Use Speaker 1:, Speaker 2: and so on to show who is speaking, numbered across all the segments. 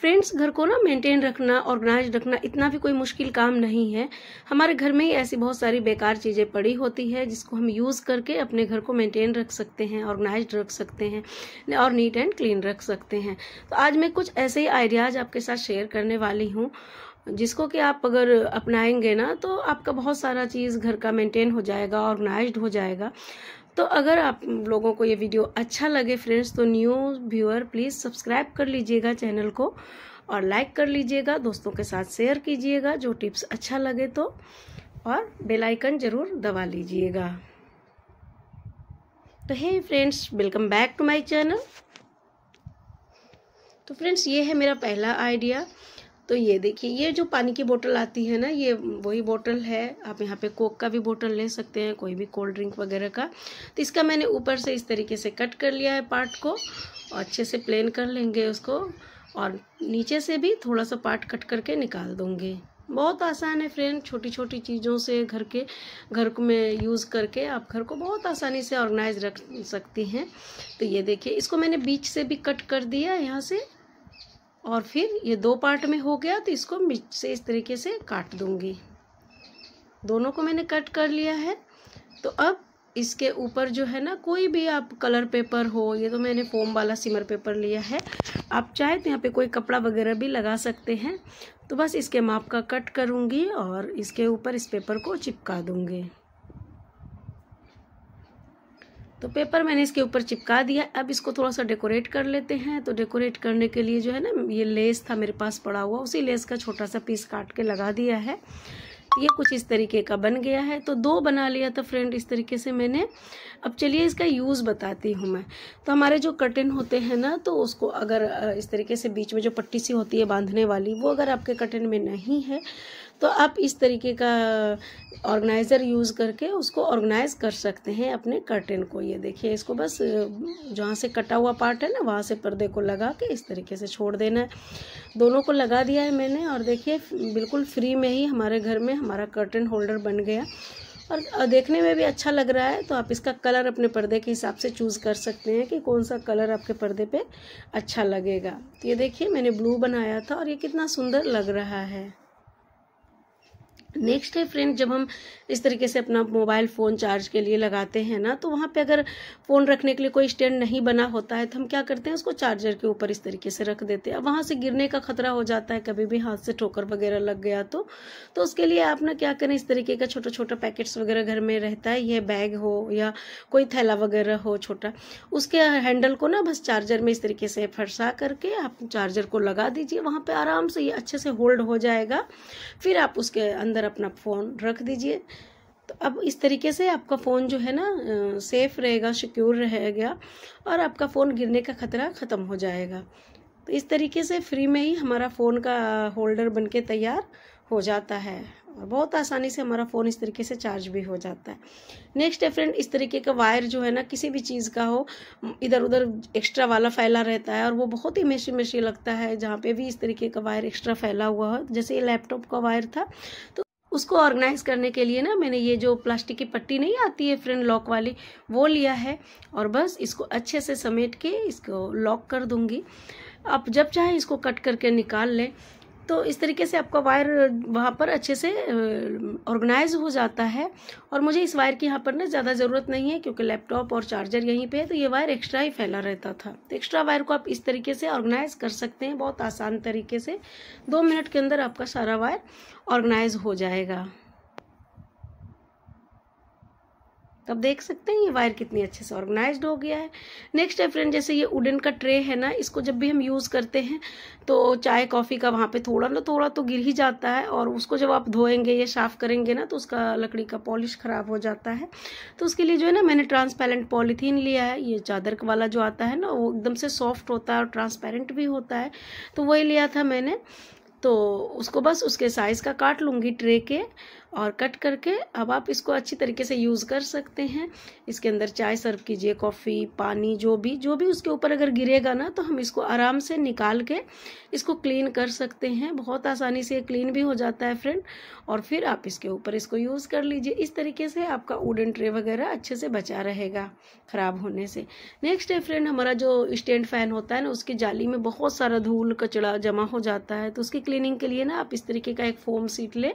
Speaker 1: friends घर को ना मेंटेन रखना ऑर्गेनाइज रखना इतना भी कोई मुश्किल काम नहीं है हमारे घर में ही ऐसी बहुत सारी बेकार चीज़ें पड़ी होती है जिसको हम यूज़ करके अपने घर को मेंटेन रख सकते हैं ऑर्गेनाइज रख सकते हैं और नीट एंड क्लीन रख सकते हैं तो आज मैं कुछ ऐसे ही आइडियाज़ आपके साथ शेयर करने वाली हूँ जिसको कि आप अगर अपनाएंगे ना तो आपका बहुत सारा चीज़ घर का मेंटेन हो जाएगा ऑर्गेनाइज हो जाएगा तो अगर आप लोगों को ये वीडियो अच्छा लगे फ्रेंड्स तो न्यू व्यूअर प्लीज़ सब्सक्राइब कर लीजिएगा चैनल को और लाइक कर लीजिएगा दोस्तों के साथ शेयर कीजिएगा जो टिप्स अच्छा लगे तो और बेल आइकन ज़रूर दबा लीजिएगा तो hey friends welcome back to my channel तो फ्रेंड्स ये है मेरा पहला आइडिया तो ये देखिए ये जो पानी की बोतल आती है ना ये वही बोतल है आप यहाँ पे कोक का भी बोतल ले सकते हैं कोई भी कोल्ड ड्रिंक वगैरह का तो इसका मैंने ऊपर से इस तरीके से कट कर लिया है पार्ट को और अच्छे से प्लेन कर लेंगे उसको और नीचे से भी थोड़ा सा पार्ट कट करके निकाल दूँगे बहुत आसान है फ्रेंड छोटी छोटी चीज़ों से घर के घर में यूज़ करके आप घर को बहुत आसानी से ऑर्गेनाइज रख सकती हैं तो ये देखिए इसको मैंने बीच से भी कट कर दिया यहाँ से और फिर ये दो पार्ट में हो गया तो इसको मिर्च से इस तरीके से काट दूंगी दोनों को मैंने कट कर लिया है तो अब इसके ऊपर जो है ना कोई भी आप कलर पेपर हो ये तो मैंने फोम वाला सिमर पेपर लिया है आप चाहे तो यहाँ पे कोई कपड़ा वगैरह भी लगा सकते हैं तो बस इसके माप का कट करूँगी और इसके ऊपर इस पेपर को चिपका दूँगी तो पेपर मैंने इसके ऊपर चिपका दिया अब इसको थोड़ा सा डेकोरेट कर लेते हैं तो डेकोरेट करने के लिए जो है ना ये लेस था मेरे पास पड़ा हुआ उसी लेस का छोटा सा पीस काट के लगा दिया है ये कुछ इस तरीके का बन गया है तो दो बना लिया था फ्रेंड इस तरीके से मैंने अब चलिए इसका यूज़ बताती हूँ मैं तो हमारे जो कर्टन होते हैं ना तो उसको अगर इस तरीके से बीच में जो पट्टी सी होती है बांधने वाली वो अगर आपके कर्टन में नहीं है तो आप इस तरीके का ऑर्गेनाइज़र यूज़ करके उसको ऑर्गेनाइज कर सकते हैं अपने कर्टेन को ये देखिए इसको बस जहाँ से कटा हुआ पार्ट है ना वहाँ से पर्दे को लगा के इस तरीके से छोड़ देना है दोनों को लगा दिया है मैंने और देखिए बिल्कुल फ्री में ही हमारे घर में हमारा कर्टन होल्डर बन गया और देखने में भी अच्छा लग रहा है तो आप इसका कलर अपने पर्दे के हिसाब से चूज़ कर सकते हैं कि कौन सा कलर आपके पर्दे पे अच्छा लगेगा तो ये देखिए मैंने ब्लू बनाया था और ये कितना सुंदर लग रहा है नेक्स्ट है फ्रेंड जब हम इस तरीके से अपना मोबाइल फ़ोन चार्ज के लिए लगाते हैं ना तो वहाँ पे अगर फ़ोन रखने के लिए कोई स्टैंड नहीं बना होता है तो हम क्या करते हैं उसको चार्जर के ऊपर इस तरीके से रख देते हैं अब वहाँ से गिरने का खतरा हो जाता है कभी भी हाथ से ठोकर वगैरह लग गया तो तो उसके लिए आप ना क्या करें इस तरीके का छोटा छोटा पैकेट्स वगैरह घर में रहता है यह बैग हो या कोई थैला वगैरह हो छोटा उसके हैंडल को ना बस चार्जर में इस तरीके से फरसा करके आप चार्जर को लगा दीजिए वहाँ पर आराम से ये अच्छे से होल्ड हो जाएगा फिर आप उसके अंदर अंदर अपना फ़ोन रख दीजिए तो अब इस तरीके से आपका फ़ोन जो है ना सेफ रहेगा सिक्योर रहेगा और आपका फ़ोन गिरने का ख़तरा ख़त्म हो जाएगा तो इस तरीके से फ्री में ही हमारा फ़ोन का होल्डर बन तैयार हो जाता है और बहुत आसानी से हमारा फ़ोन इस तरीके से चार्ज भी हो जाता है नेक्स्ट है फ्रेंड इस तरीके का वायर जो है ना किसी भी चीज़ का हो इधर उधर एक्स्ट्रा वाला फैला रहता है और वो बहुत ही मेशी मेशी लगता है जहाँ पे भी इस तरीके का वायर एक्स्ट्रा फैला हुआ हो जैसे ये लैपटॉप का वायर था तो उसको ऑर्गेनाइज करने के लिए ना मैंने ये जो प्लास्टिक की पट्टी नहीं आती है फ्रेंड लॉक वाली वो लिया है और बस इसको अच्छे से समेट के इसको लॉक कर दूंगी आप जब चाहे इसको कट करके निकाल लें तो इस तरीके से आपका वायर वहाँ पर अच्छे से ऑर्गेनाइज हो जाता है और मुझे इस वायर की यहाँ पर ना ज़्यादा ज़रूरत नहीं है क्योंकि लैपटॉप और चार्जर यहीं पे है तो ये वायर एक्स्ट्रा ही फैला रहता था तो एक्स्ट्रा वायर को आप इस तरीके से ऑर्गेनाइज कर सकते हैं बहुत आसान तरीके से दो मिनट के अंदर आपका सारा वायर ऑर्गेनाइज हो जाएगा तो आप देख सकते हैं ये वायर कितनी अच्छे से ऑर्गेनाइज हो गया है नेक्स्ट है फ्रेंड जैसे ये वुडन का ट्रे है ना इसको जब भी हम यूज़ करते हैं तो चाय कॉफ़ी का वहाँ पे थोड़ा ना थोड़ा तो गिर ही जाता है और उसको जब आप धोएंगे या साफ़ करेंगे ना तो उसका लकड़ी का पॉलिश ख़राब हो जाता है तो उसके लिए जो है ना मैंने ट्रांसपेरेंट पॉलीथीन लिया है ये चादर वाला जो आता है ना वो एकदम से सॉफ्ट होता है और ट्रांसपेरेंट भी होता है तो वही लिया था मैंने तो उसको बस उसके साइज़ का काट लूँगी ट्रे के और कट करके अब आप इसको अच्छी तरीके से यूज़ कर सकते हैं इसके अंदर चाय सर्व कीजिए कॉफ़ी पानी जो भी जो भी उसके ऊपर अगर गिरेगा ना तो हम इसको आराम से निकाल के इसको क्लीन कर सकते हैं बहुत आसानी से क्लीन भी हो जाता है फ्रेंड और फिर आप इसके ऊपर इसको यूज़ कर लीजिए इस तरीके से आपका वुडन ट्रे वगैरह अच्छे से बचा रहेगा ख़राब होने से नेक्स्ट है फ्रेंड हमारा जो स्टैंड फ़ैन होता है ना उसकी जाली में बहुत सारा धूल कचड़ा जमा हो जाता है तो उसकी क्लीनिंग के लिए ना आप इस तरीके का एक फोम सीट लें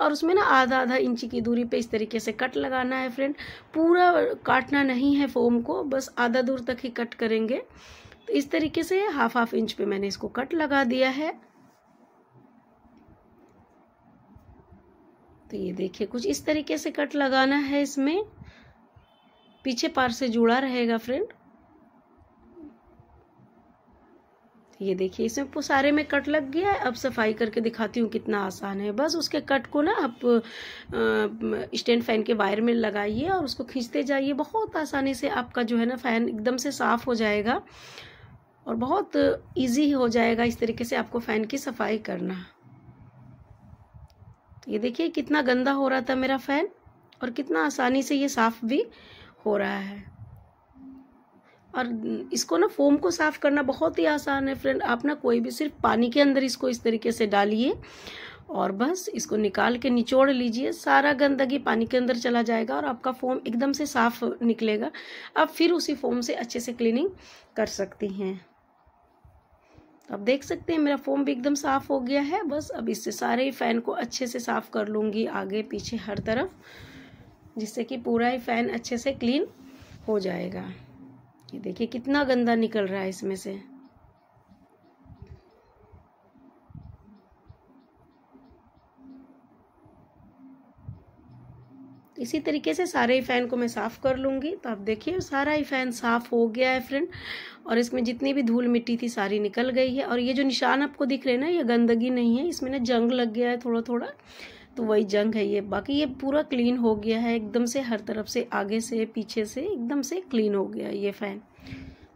Speaker 1: और उसमें ना आधा आधा इंच की दूरी पे इस तरीके से कट लगाना है फ्रेंड पूरा काटना नहीं है फोम को बस आधा दूर तक ही कट करेंगे तो इस तरीके से हाफ हाफ इंच पे मैंने इसको कट लगा दिया है तो ये देखिए कुछ इस तरीके से कट लगाना है इसमें पीछे पार से जुड़ा रहेगा फ्रेंड ये देखिए इसमें सारे में कट लग गया है अब सफाई करके दिखाती हूँ कितना आसान है बस उसके कट को ना आप स्टैंड फैन के वायर में लगाइए और उसको खींचते जाइए बहुत आसानी से आपका जो है ना फ़ैन एकदम से साफ़ हो जाएगा और बहुत इजी हो जाएगा इस तरीके से आपको फ़ैन की सफाई करना तो ये देखिए कितना गंदा हो रहा था मेरा फ़ैन और कितना आसानी से ये साफ़ भी हो रहा है और इसको ना फोम को साफ़ करना बहुत ही आसान है फ्रेंड आप ना कोई भी सिर्फ पानी के अंदर इसको इस तरीके से डालिए और बस इसको निकाल के निचोड़ लीजिए सारा गंदगी पानी के अंदर चला जाएगा और आपका फोम एकदम से साफ निकलेगा आप फिर उसी फोम से अच्छे से क्लीनिंग कर सकती हैं आप देख सकते हैं मेरा फोम भी एकदम साफ़ हो गया है बस अब इससे सारे ही फ़ैन को अच्छे से साफ़ कर लूँगी आगे पीछे हर तरफ जिससे कि पूरा ही फ़ैन अच्छे से क्लीन हो जाएगा ये देखिए कितना गंदा निकल रहा है इसमें से इसी तरीके से सारे ही फैन को मैं साफ़ कर लूंगी तो आप देखिए सारा ही फैन साफ़ हो गया है फ्रेंड और इसमें जितनी भी धूल मिट्टी थी सारी निकल गई है और ये जो निशान आपको दिख रहे हैं ना ये गंदगी नहीं है इसमें ना जंग लग गया है थोड़ा थोड़ा तो वही जंग है ये बाकी ये पूरा क्लीन हो गया है एकदम से हर तरफ से आगे से पीछे से एकदम से क्लीन हो गया ये फ़ैन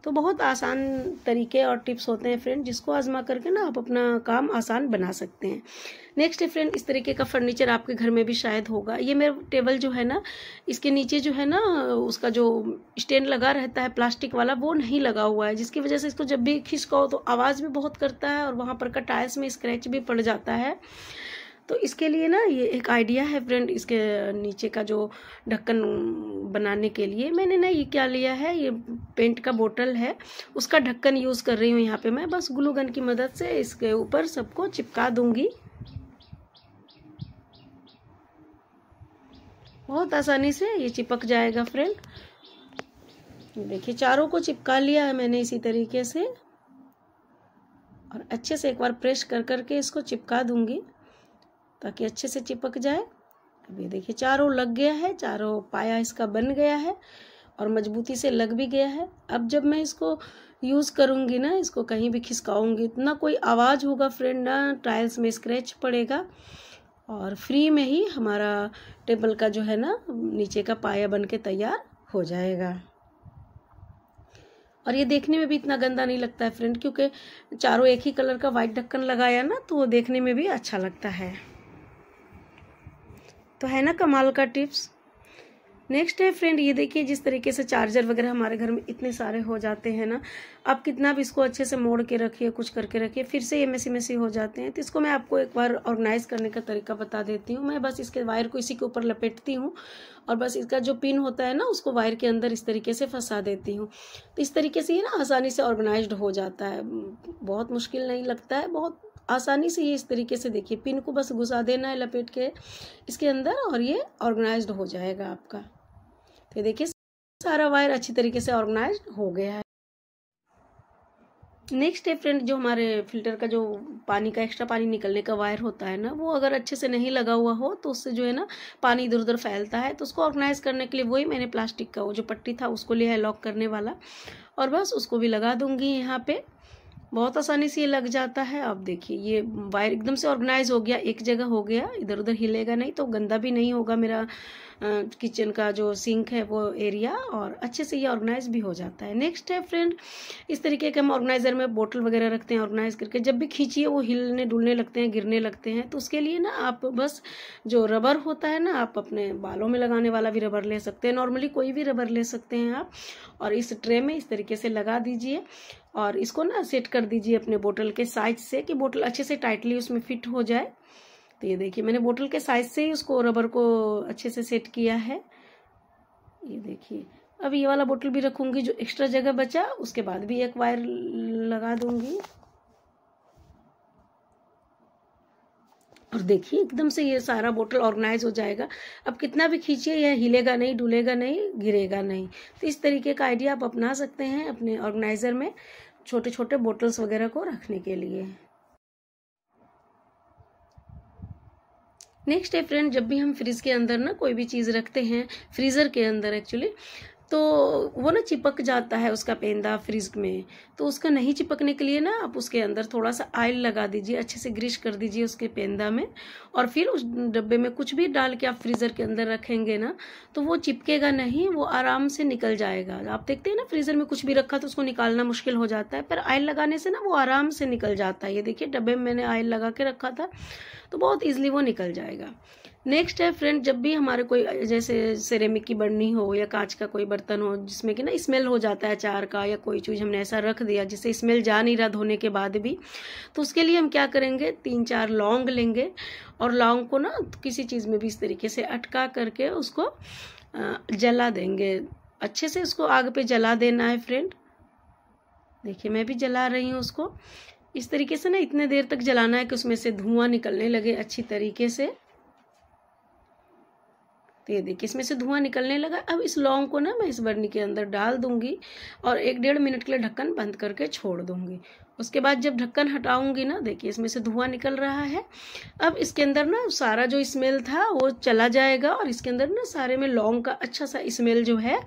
Speaker 1: तो बहुत आसान तरीके और टिप्स होते हैं फ्रेंड जिसको आजमा करके ना आप अपना काम आसान बना सकते हैं नेक्स्ट है फ्रेंड इस तरीके का फर्नीचर आपके घर में भी शायद होगा ये मेरा टेबल जो है ना इसके नीचे जो है ना उसका जो स्टैंड लगा रहता है प्लास्टिक वाला वो नहीं लगा हुआ है जिसकी वजह से इसको जब भी खिसकाओ तो आवाज़ भी बहुत करता है और वहाँ पर का टायर्स में स्क्रैच भी पड़ जाता है तो इसके लिए ना ये एक आइडिया है फ्रेंड इसके नीचे का जो ढक्कन बनाने के लिए मैंने ना ये क्या लिया है ये पेंट का बोतल है उसका ढक्कन यूज़ कर रही हूँ यहाँ पे मैं बस ग्लू गन की मदद से इसके ऊपर सबको चिपका दूँगी बहुत आसानी से ये चिपक जाएगा फ्रेंड देखिए चारों को चिपका लिया है मैंने इसी तरीके से और अच्छे से एक बार प्रेस कर करके इसको चिपका दूंगी ताकि अच्छे से चिपक जाए अब ये देखिए चारों लग गया है चारों पाया इसका बन गया है और मजबूती से लग भी गया है अब जब मैं इसको यूज़ करूँगी ना इसको कहीं भी खिसकाऊँगी ना कोई आवाज़ होगा फ्रेंड ना टाइल्स में स्क्रैच पड़ेगा और फ्री में ही हमारा टेबल का जो है ना नीचे का पाया बन के तैयार हो जाएगा और ये देखने में भी इतना गंदा नहीं लगता है फ्रेंड क्योंकि चारों एक ही कलर का वाइट ढक्कन लगाया ना तो वो देखने में भी अच्छा लगता है तो है ना कमाल का टिप्स नेक्स्ट है फ्रेंड ये देखिए जिस तरीके से चार्जर वगैरह हमारे घर में इतने सारे हो जाते हैं ना आप कितना भी इसको अच्छे से मोड़ के रखिए कुछ करके रखिए फिर से ये मेसी मेसी हो जाते हैं तो इसको मैं आपको एक बार ऑर्गेनाइज करने का तरीका बता देती हूँ मैं बस इसके वायर को इसी के ऊपर लपेटती हूँ और बस इसका जो पिन होता है ना उसको वायर के अंदर इस तरीके से फंसा देती हूँ तो इस तरीके से ये ना आसानी से ऑर्गेनाइज हो जाता है बहुत मुश्किल नहीं लगता है बहुत आसानी से ये इस तरीके से देखिए पिन को बस घुसा देना है लपेट के इसके अंदर और ये ऑर्गेनाइज हो जाएगा आपका तो देखिए सारा वायर अच्छी तरीके से ऑर्गेनाइज हो गया है नेक्स्ट है फ्रेंड जो हमारे फिल्टर का जो पानी का एक्स्ट्रा पानी निकलने का वायर होता है ना वो अगर अच्छे से नहीं लगा हुआ हो तो उससे जो है ना पानी इधर उधर फैलता है तो उसको ऑर्गेनाइज करने के लिए वही मैंने प्लास्टिक का वो जो पट्टी था उसको लिया है लॉक करने वाला और बस उसको भी लगा दूंगी यहाँ पे बहुत आसानी से ये लग जाता है आप देखिए ये वायर एकदम से ऑर्गेनाइज हो गया एक जगह हो गया इधर उधर हिलेगा नहीं तो गंदा भी नहीं होगा मेरा किचन का जो सिंक है वो एरिया और अच्छे से ये ऑर्गेनाइज भी हो जाता है नेक्स्ट है फ्रेंड इस तरीके के हम ऑर्गेनाइजर में बोटल वगैरह रखते हैं ऑर्गेनाइज करके जब भी खींचिए वो हिलने डुलने लगते हैं गिरने लगते हैं तो उसके लिए ना आप बस जो रबर होता है ना आप अपने बालों में लगाने वाला भी रबर ले सकते हैं नॉर्मली कोई भी रबर ले सकते हैं आप और इस ट्रे में इस तरीके से लगा दीजिए और इसको ना सेट कर दीजिए अपने बोतल के साइज से कि बोतल अच्छे से टाइटली उसमें फिट हो जाए तो ये देखिए मैंने बोतल के साइज से ही उसको रबर को अच्छे से सेट किया है ये देखिए अब ये वाला बोतल भी रखूंगी जो एक्स्ट्रा जगह बचा उसके बाद भी एक वायर लगा दूंगी और देखिए एकदम से ये सारा बोतल ऑर्गेनाइज हो जाएगा अब कितना भी खींचिए यह हिलेगा नहीं डुलेगा नहीं गिरेगा नहीं तो इस तरीके का आइडिया आप अपना सकते हैं अपने ऑर्गेनाइज़र में छोटे छोटे बोटल्स वगैरह को रखने के लिए नेक्स्ट है फ्रेंड जब भी हम फ्रिज के अंदर ना कोई भी चीज़ रखते हैं फ्रीज़र के अंदर एक्चुअली तो वो ना चिपक जाता है उसका पेंदा फ्रिज में तो उसका नहीं चिपकने के लिए ना आप उसके अंदर थोड़ा सा आयल लगा दीजिए अच्छे से ग्रिश कर दीजिए उसके पेंदा में और फिर उस डब्बे में कुछ भी डाल के आप फ्रीज़र के अंदर रखेंगे ना तो वो चिपकेगा नहीं वो आराम से निकल जाएगा आप देखते हैं ना फ्रीज़र में कुछ भी रखा तो उसको निकालना मुश्किल हो जाता है पर आयल लगाने से ना वो आराम से निकल जाता है ये देखिए डब्बे में मैंने आयल लगा के रखा था तो बहुत ईजिली वो निकल जाएगा नेक्स्ट है फ्रेंड जब भी हमारे कोई जैसे सेरेमिक की बढ़नी हो या कांच का कोई बर्तन हो जिसमें कि ना स्मेल हो जाता है चार का या कोई चीज़ हमने ऐसा रख दिया जिससे स्मेल जा नहीं रहा धोने के बाद भी तो उसके लिए हम क्या करेंगे तीन चार लौंग लेंगे और लौंग को ना किसी चीज़ में भी इस तरीके से अटका करके उसको जला देंगे अच्छे से उसको आग पर जला देना है फ्रेंड देखिए मैं भी जला रही हूँ उसको इस तरीके से ना इतने देर तक जलाना है कि उसमें से धुआं निकलने लगे अच्छी तरीके से तो ये देखिए इसमें से धुआं निकलने लगा अब इस लौंग को ना मैं इस बर्नी के अंदर डाल दूंगी और एक डेढ़ मिनट के लिए ढक्कन बंद करके छोड़ दूंगी उसके बाद जब ढक्कन हटाऊंगी ना देखिए इसमें से धुआं निकल रहा है अब इसके अंदर ना सारा जो स्मेल था वो चला जाएगा और इसके अंदर ना सारे में लौंग का अच्छा सा स्मेल जो है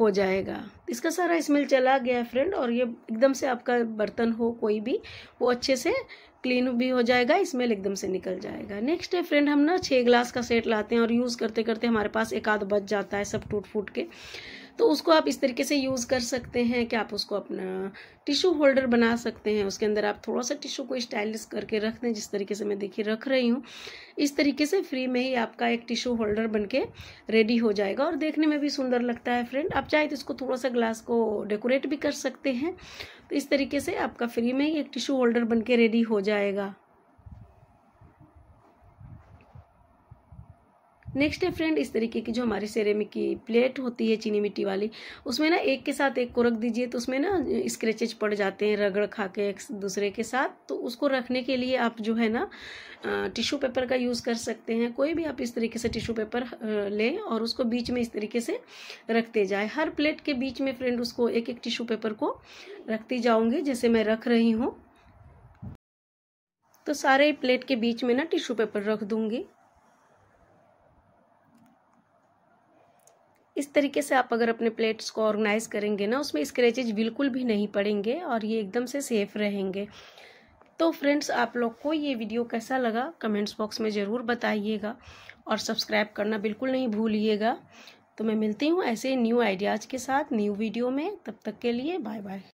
Speaker 1: हो जाएगा इसका सारा स्मेल चला गया फ्रेंड और ये एकदम से आपका बर्तन हो कोई भी वो अच्छे से क्लीन भी हो जाएगा स्मेल एकदम से निकल जाएगा नेक्स्ट है फ्रेंड हम ना छः ग्लास का सेट लाते हैं और यूज़ करते करते हमारे पास एक आध बच जाता है सब टूट फूट के तो उसको आप इस तरीके से यूज़ कर सकते हैं कि आप उसको अपना टिश्यू होल्डर बना सकते हैं उसके अंदर आप थोड़ा सा टिश्यू को स्टाइलिश करके रख दें जिस तरीके से मैं देखिए रख रही हूँ इस तरीके से फ्री में ही आपका एक टिश्यू होल्डर बन के रेडी हो जाएगा और देखने में भी सुंदर लगता है फ्रेंड आप चाहे तो इसको थोड़ा सा ग्लास को डेकोरेट भी कर सकते हैं तो इस तरीके से आपका फ्री में ही एक टिश्यू होल्डर बन के रेडी हो जाएगा नेक्स्ट है फ्रेंड इस तरीके की जो हमारी सेरेमिक की प्लेट होती है चीनी मिट्टी वाली उसमें ना एक के साथ एक को रख दीजिए तो उसमें ना स्क्रेचेज पड़ जाते हैं रगड़ खा के एक दूसरे के साथ तो उसको रखने के लिए आप जो है ना टिश्यू पेपर का यूज़ कर सकते हैं कोई भी आप इस तरीके से टिश्यू पेपर लें और उसको बीच में इस तरीके से रखते जाए हर प्लेट के बीच में फ्रेंड उसको एक एक टिश्यू पेपर को रखती जाऊँगी जैसे मैं रख रही हूँ तो सारे प्लेट के बीच में ना टिश्यू पेपर रख दूंगी इस तरीके से आप अगर अपने प्लेट्स को ऑर्गेनाइज करेंगे ना उसमें स्क्रेचेज बिल्कुल भी नहीं पड़ेंगे और ये एकदम से सेफ रहेंगे तो फ्रेंड्स आप लोग को ये वीडियो कैसा लगा कमेंट्स बॉक्स में ज़रूर बताइएगा और सब्सक्राइब करना बिल्कुल नहीं भूलिएगा तो मैं मिलती हूँ ऐसे न्यू आइडियाज़ के साथ न्यू वीडियो में तब तक के लिए बाय बाय